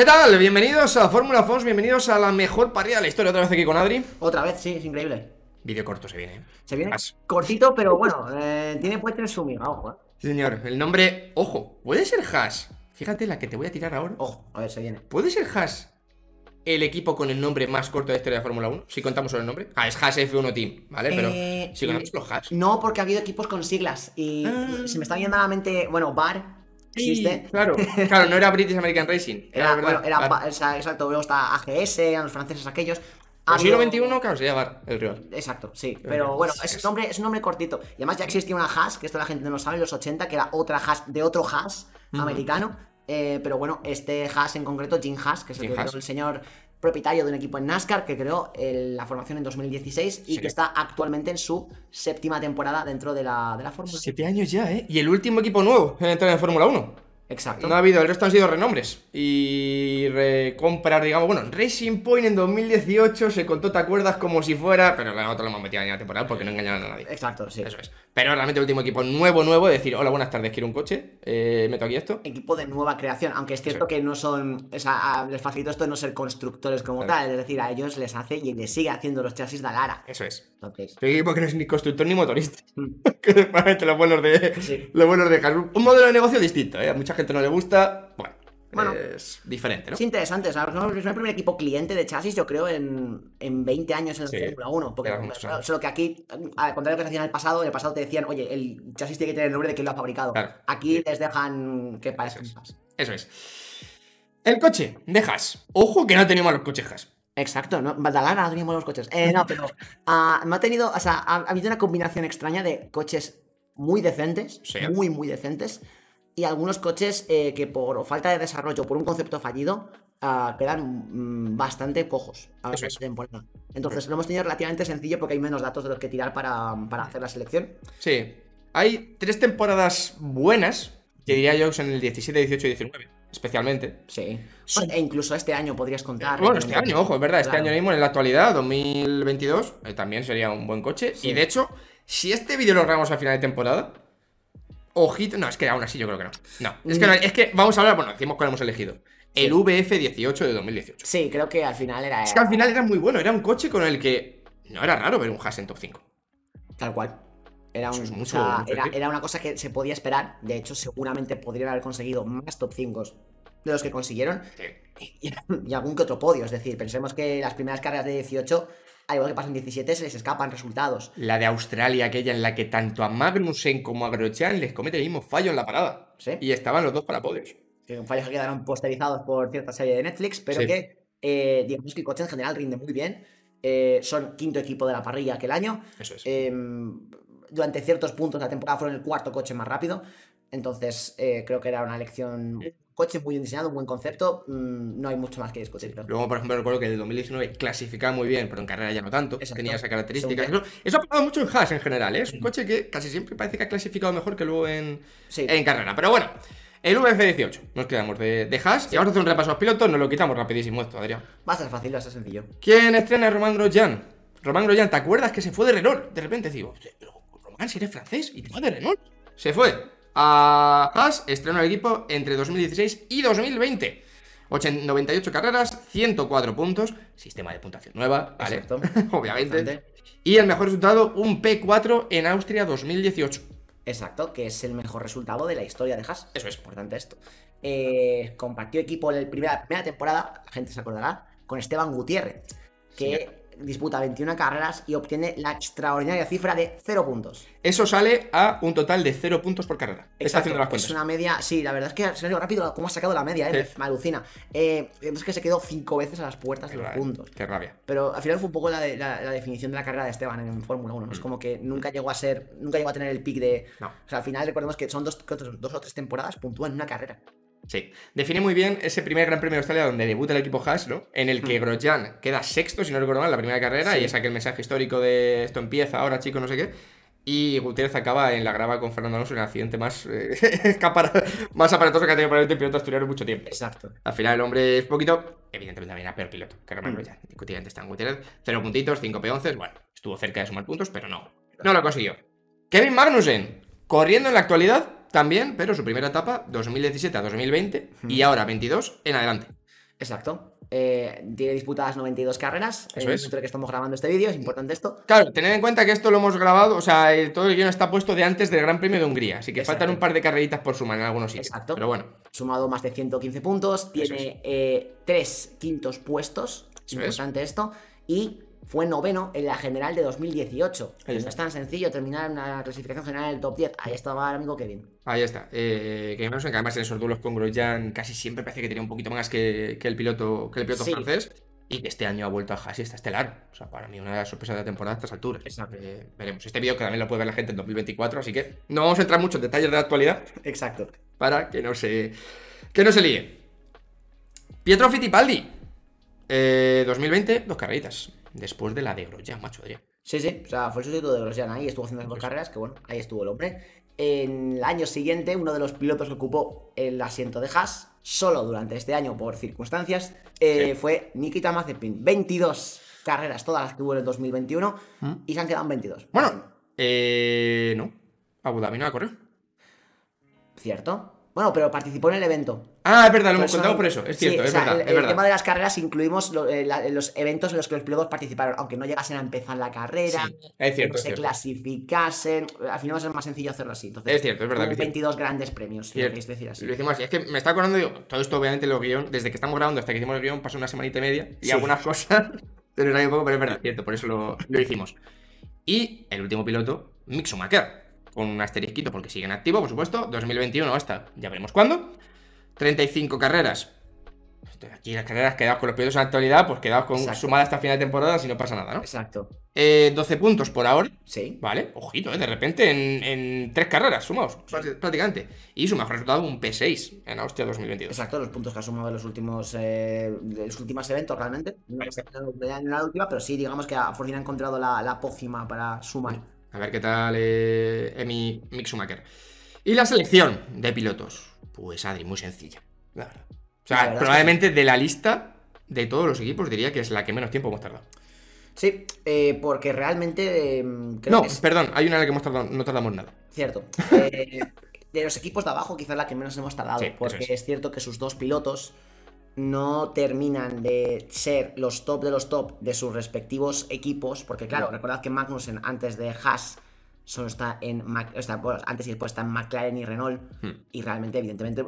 ¿Qué tal? Bienvenidos a Fórmula Fons, bienvenidos a la mejor parrilla de la historia otra vez aquí con Adri. Otra vez, sí, es increíble. Vídeo corto se viene. ¿eh? Se viene cortito, pero bueno, eh, tiene puede en su mira ojo. ¿eh? señor, el nombre, ojo, puede ser Has. Fíjate la que te voy a tirar ahora. Ojo, a ver, se viene. ¿Puede ser Has. el equipo con el nombre más corto de la historia de Fórmula 1? Si contamos solo el nombre. Ah, es Has F1 Team, ¿vale? Pero si contamos los Hash. No, porque ha habido equipos con siglas y ah. se me está viendo a la mente, bueno, Bar, ¿Existe? Claro, claro, no era British American Racing. Era, bueno, era exacto, luego está AGS, eran los franceses aquellos. El siglo XXI, claro, se Bar, el rival. Exacto, sí. Pero bueno, es un, nombre, es nombre cortito. Y además ya existía una hash, que esto la gente no lo sabe, en los 80, que era otra hash de otro hash americano. Eh, pero bueno, este hash en concreto, Jim Haas, que es el, el señor propietario de un equipo en NASCAR que creó la formación en 2016 y que está actualmente en su séptima temporada dentro de la, de la Siete años ya, ¿eh? Y el último equipo nuevo en entrar en Fórmula 1. Exacto. No ha habido, el resto han sido renombres. Y recomprar, digamos, bueno, Racing Point en 2018 se contó, ¿te acuerdas? Como si fuera. Pero la otra lo hemos metido en la temporada porque no engañaron a nadie. Exacto, sí. Eso es. Pero realmente el último equipo nuevo, nuevo, decir, hola, buenas tardes, quiero un coche, eh, meto aquí esto. Equipo de nueva creación, aunque es cierto que no son. O sea, les facilito esto de no ser constructores como tal. Es decir, a ellos les hace y les sigue haciendo los chasis de Alara. Eso es. Entonces. equipo que no es ni constructor ni motorista. Mm. que los buenos de. Los buenos de Un modelo de negocio distinto, ¿eh? Mucha este no le gusta. Bueno, es diferente, ¿no? Es interesante, Es el primer equipo cliente de chasis, yo creo, en, en 20 años en el Fórmula Porque, solo que aquí, al contrario que se en el pasado, en el pasado te decían, oye, el chasis tiene que tener el nombre de quien lo ha fabricado. Aquí les dejan que parezcan Eso es. Eso es. El coche, dejas. Ojo que no tenemos los cochejas. Exacto, ¿no? No no tenido los coches. Eh, no, pero ah, no ha tenido, o sea, ha, habido una combinación extraña de coches muy decentes, muy, muy decentes, y algunos coches eh, que por falta de desarrollo, por un concepto fallido, ah, quedan mm, bastante cojos a temporada. Entonces lo hemos tenido relativamente sencillo porque hay menos datos de los que tirar para, hacer la selección. Sí. Hay tres temporadas buenas, que diría yo en el 17, 18 y 19, especialmente. Sí. E incluso este año podrías contar. Bueno, este año, ojo, es verdad, este año mismo, en la actualidad, 2022, eh, también sería un buen coche. Y de hecho, si este vídeo lo grabamos a final de temporada, ojito. No, es que aún así yo creo que no. No, es que, mm. vamos a hablar, bueno, decimos cuál hemos elegido. El VF18 de 2018. Sí, creo que al final era. Es que al final era muy bueno, era un coche con el que no era raro ver un Haas en top 5. Tal cual. Era, era, una cosa que se podía esperar. De hecho, seguramente podrían haber conseguido más top 5 de los que consiguieron. Y, algún que otro podio. Es decir, pensemos que las primeras cargas de 18 al igual que pasa en 17, se les escapan resultados. La de Australia, aquella en la que tanto a Magnussen como a Grosjean les comete el mismo fallo en la parada. Y estaban los dos para podios. fallos que quedaron posterizados por cierta serie de Netflix, pero que, eh, digamos que el coche en general rinde muy bien. Eh, son quinto equipo de la parrilla aquel año. Eso es. Em, durante ciertos puntos de la temporada fueron el cuarto coche más rápido. Entonces, eh, creo que era una elección coche muy diseñado, un buen concepto, mm, no hay mucho más que discutir. Luego, por ejemplo, recuerdo que el 2019 clasificaba muy bien, pero en carrera ya no tanto, tenía esa característica. Eso, ha pasado mucho en Haas en general, ¿eh? es un coche que casi siempre parece que ha clasificado mejor que luego en, en carrera. Pero bueno, el VF18, nos quedamos de, Haas y vamos a hacer un repaso a los pilotos, nos lo quitamos rapidísimo esto, Adrián. Va a ser fácil, va a ser sencillo. ¿Quién estrena a Román Grosjean? Román Grosjean, ¿te acuerdas que se fue de Renault? De repente digo, Román, si eres francés y te va de Renault. Se fue a Haas, estrenó el equipo entre 2016 y 2020. 98 carreras, 104 puntos, sistema de puntuación nueva, Exacto. Obviamente. Y el mejor resultado, un P4 en Austria 2018. Exacto, que es el mejor resultado de la historia de Haas. Eso es importante esto. Eh, compartió equipo en la primera temporada, la gente se acordará, con Esteban Gutiérrez, que disputa 21 carreras y obtiene la extraordinaria cifra de 0 puntos. Eso sale a un total de 0 puntos por carrera. Está haciendo las cuentas. Es una media, sí, la verdad es que se digo rápido cómo ha sacado la media, eh, me alucina. Eh, es que se quedó 5 veces a las puertas de los puntos. Qué rabia. Pero al final fue un poco la, definición de la carrera de Esteban en, Fórmula 1. Es mm. como que nunca llegó a ser, nunca llegó a tener el pick de... No. O sea, al final recordemos que son dos, o tres temporadas puntúan una carrera. Sí, define muy bien ese primer Gran Premio de Australia donde debuta el equipo Haas, ¿no? En el que hmm. Grosjean queda sexto, si no recuerdo mal, la primera carrera, y es aquel mensaje histórico de esto empieza ahora, chico, no sé qué. Y Gutiérrez acaba en la grava con Fernando Alonso en el accidente más, eh, más aparatoso que ha tenido probablemente el piloto asturiano mucho tiempo. Exacto. Al final el hombre es poquito, evidentemente también era peor piloto que Román hmm. Grosjean. Mm. está en Gutiérrez, cero puntitos, cinco peonces, bueno, estuvo cerca de sumar puntos, pero no, no lo consiguió. Kevin Magnussen, corriendo en la actualidad, también, pero su primera etapa, 2017 a 2020, y ahora 22 en adelante. Exacto. Eh, tiene disputadas 92 carreras. Eso el eh, que estamos grabando este vídeo, es importante esto. Claro, tener en cuenta que esto lo hemos grabado, o sea, todo el guión está puesto de antes del Gran Premio de Hungría, así que faltan un par de carreritas por sumar en algunos sitios. Exacto. Pero bueno. Sumado más de 115 puntos, tiene eh, tres quintos puestos. es importante esto. Y fue noveno en la general de 2018. No es tan sencillo terminar una clasificación general en el top 10. Ahí estaba el amigo Kevin. Ahí está. Eh, que además en esos duelos con Grosjean casi siempre parece que tenía un poquito más que, el piloto, que francés. Y que este año ha vuelto a Jassi, está estelar. O sea, para mí una sorpresa de la temporada a estas alturas. Exacto. Eh, veremos. Este vídeo que también lo puede ver la gente en 2024, así que no vamos a entrar mucho en detalles de la actualidad. Exacto. Para que no se, que no se líe. Pietro Fittipaldi. Eh, 2020, dos carreritas después de la de Grosjean, macho Adrián. Sí, sí, o sea, fue el sustituto de Grosjean ahí, estuvo haciendo las dos pues- carreras, que bueno, ahí estuvo el hombre. En el año siguiente, uno de los pilotos que ocupó el asiento de Haas, solo durante este año por circunstancias, eh, fue Nikita Mazepin. 22 carreras, todas las que hubo en el 2021, mm. y se han quedado en 22. Bueno, eh, no, Abu Dhabi no a correr Cierto. Bueno, pero participó en el evento. Ah, es verdad, lo hemos contado por eso. Es cierto, es, verdad, el, el tema de las carreras incluimos eh, los eventos en los que los pilotos participaron, aunque no llegasen a empezar la carrera, que no se clasificasen. Al final va a ser más sencillo hacerlo así. Entonces, es cierto, es verdad. 22 grandes premios, si queréis decir así. Lo hicimos así. Es que me está acordando, digo, todo esto obviamente lo guión, desde que estamos grabando hasta que hicimos el guión, pasó una semanita y media y algunas cosas. Pero un poco, pero es verdad, cierto, por eso lo, lo hicimos. Y el último piloto, Mick Schumacher con un asterisquito porque siguen en activo, por supuesto. 2021 hasta, ya veremos cuándo. 35 carreras. Aquí las carreras quedados con los periodos en la actualidad, pues quedaos con sumada hasta final de temporada si no pasa nada, ¿no? Exacto. 12 eh, puntos por ahora. Sí. Vale, ojito, eh, de repente en, 3 tres carreras sumados, prácticamente. Y su mejor resultado un P6 en Austria 2022. Exacto, los puntos que ha sumado en los últimos, eh, los últimos eventos realmente. No en la última, pero sí, digamos que a ha encontrado la, pócima para sumar. A ver qué tal eh, Emi Mixumaker Y la selección de pilotos. Pues Adri, muy sencilla, la verdad. O sea, probablemente de la lista de todos los equipos diría que es la que menos tiempo hemos tardado. Sí, eh, porque realmente em, No, perdón, hay una en la que hemos tardado, no tardamos nada. Cierto. Eh, de los equipos de abajo, quizás la que menos hemos tardado, porque es. cierto que sus dos pilotos no terminan de ser los top de los top de sus respectivos equipos, porque claro, recordad que Magnussen antes de Haas solo está en antes y después en McLaren y Renault hmm. y realmente evidentemente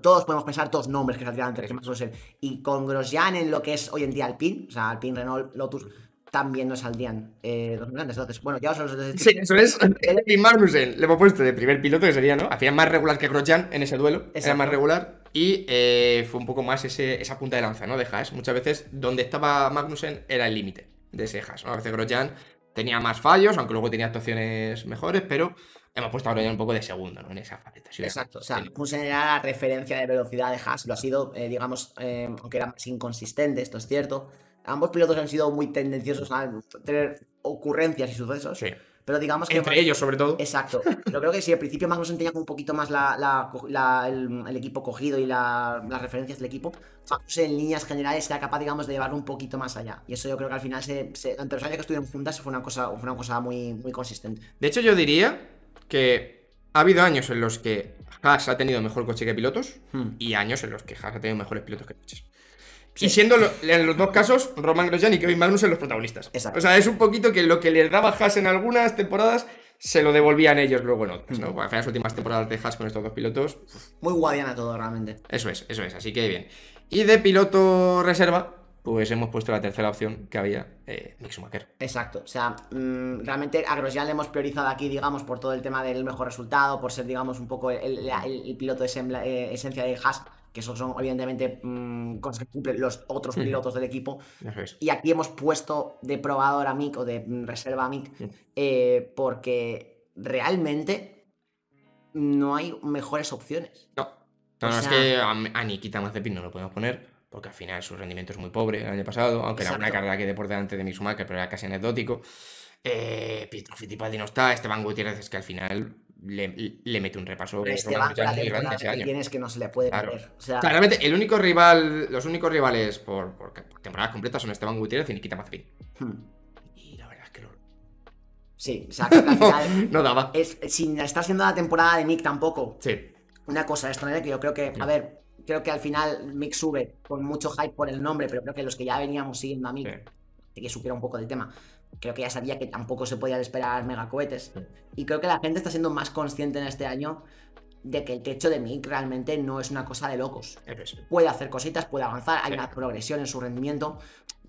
todos podemos pensar todos nombres que saldrían antes, Magnussen y con Grosjean en lo que es hoy en día Alpine, o sea, Alpine, Renault, Lotus también nos saldrían eh, los grandes. Entonces, bueno, ya os los he Sí, eso es. Magnussen le hemos puesto de primer piloto, que sería, ¿no? Hacía más regular que Grosjean en ese duelo. Era más regular. Y eh, fue un poco más esa punta de lanza, ¿no? De Haas, Muchas veces donde estaba Magnussen era el límite de ese Haas A veces Grosjean tenía más fallos, aunque luego tenía actuaciones mejores, pero hemos puesto a ya un poco de segundo, ¿no? En esa faceta. Exacto, o sea, Magnussen era la referencia de velocidad de Haas, lo ha sido, eh, digamos, eh, aunque era más inconsistente, esto es cierto. Ambos pilotos han sido muy tendenciosos a tener ocurrencias y sucesos. Sí. Pero digamos que. Entre ellos, sobre todo. Exacto. yo creo que si al principio Magnussen tenía un poquito más el, equipo cogido y las referencias del equipo. en líneas generales, era capaz, digamos, de llevarlo un poquito más allá. Y eso yo creo que al final, se, entre los años que estuvieron juntas, fue una cosa, fue una cosa muy, muy consistente. De hecho, yo diría que ha habido años en los que Haas ha tenido mejor coche que pilotos hmm. y años en los que Haas ha tenido mejores pilotos que coches. Y siendo en los dos casos, Roman Grosjean y Kevin Magnussen los protagonistas. Exacto. O sea, es un poquito que lo que les daba Haas en algunas temporadas se lo devolvían ellos luego en Al ¿no? Bueno, las últimas temporadas de Haas con estos dos pilotos. Muy guadiana todo, realmente. Eso es, eso es, así que bien. Y de piloto reserva, pues hemos puesto la tercera opción que había, eh, Exacto, o sea, mm, realmente a Grosjean le hemos priorizado aquí, digamos, por todo el tema del mejor resultado, por ser, digamos, un poco el, piloto de eh, esencia de Haas que son evidentemente mm, cosas que cumplen los otros pilotos del equipo. Y aquí hemos puesto de probador a Mick o de mm, reserva a Mick, eh, porque realmente no hay mejores opciones. No, no, es que a, a Nikita no lo podemos poner, porque al final su rendimiento es muy pobre el año pasado, aunque era una carrera que de por delante de Misumaka, pero era casi anecdótico. Eh, Pietro Fittipaldi no está, Esteban Gutiérrez es que al final le, mete un repaso sobre Tienes que no se le puede perder. Claramente, el único rival, los únicos rivales por, por temporadas completas son Esteban Gutiérrez y Nikita Mazepin. Hmm. Y la verdad es que Sí, o sea, que al final... no, daba. Es, si está siendo la temporada de Mick tampoco. Sí. Una cosa es que yo creo que, a ver, creo que al final Mick sube con mucho hype por el nombre, pero creo que los que ya veníamos siguiendo a Mick, que supiera un poco del tema, creo que ya sabía que tampoco se podía esperar megacohetes. Y creo que la gente está siendo más consciente en este año de que el techo de Mick realmente no es una cosa de locos. Puede hacer cositas, puede avanzar, hay una progresión en su rendimiento,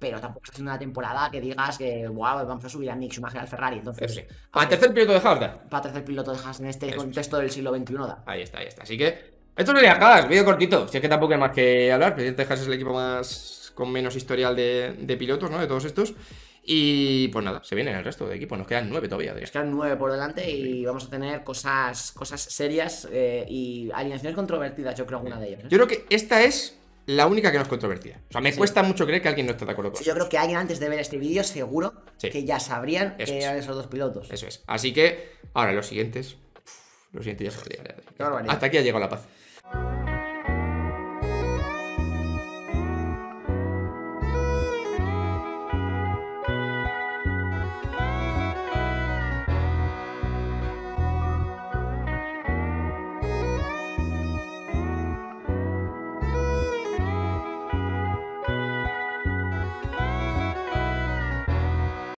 pero tampoco está una temporada que digas que wow, vamos a subir a Mick Schumacher al Ferrari. Entonces, para tercer piloto de Haas. ¿eh? Para tercer piloto de Haas en este contexto del siglo XXI Ahí está, ahí está. Así que, esto sería Haas, vídeo cortito. Si es que tampoco hay más que hablar, presidente Haas es el equipo más con menos historial de, de pilotos, ¿no? De todos estos. Y pues nada, se viene el resto de equipos. Nos quedan nueve todavía. Nos quedan nueve por delante y vamos a tener cosas, cosas serias eh, y alineaciones controvertidas, yo creo, alguna de ellas. Yo creo que esta es la única que nos controvertía. O sea, me cuesta mucho creer que alguien no está de acuerdo con esto. Yo creo que alguien antes de ver este vídeo, seguro que ya sabrían que eran esos dos pilotos. Eso es. Así que, ahora los siguientes. los siguientes ya sabrían. Hasta aquí ha llegado la paz.